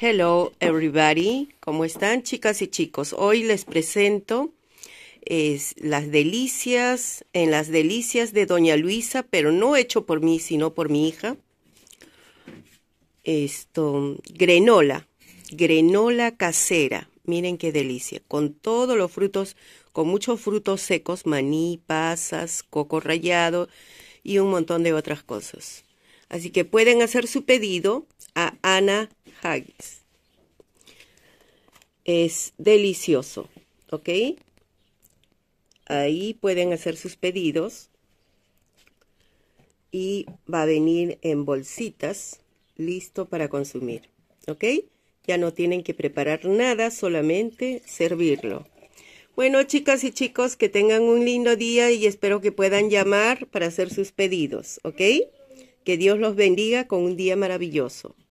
Hello everybody, ¿cómo están chicas y chicos? Hoy les presento las delicias, en las delicias de Doña Luisa, pero no hecho por mí, sino por mi hija. Esto, grenola, grenola casera, miren qué delicia, con todos los frutos, con muchos frutos secos, maní, pasas, coco rallado y un montón de otras cosas. Así que pueden hacer su pedido a Ana es delicioso, ¿ok? Ahí pueden hacer sus pedidos. Y va a venir en bolsitas, listo para consumir, ¿ok? Ya no tienen que preparar nada, solamente servirlo. Bueno, chicas y chicos, que tengan un lindo día y espero que puedan llamar para hacer sus pedidos, ¿ok? Que Dios los bendiga con un día maravilloso.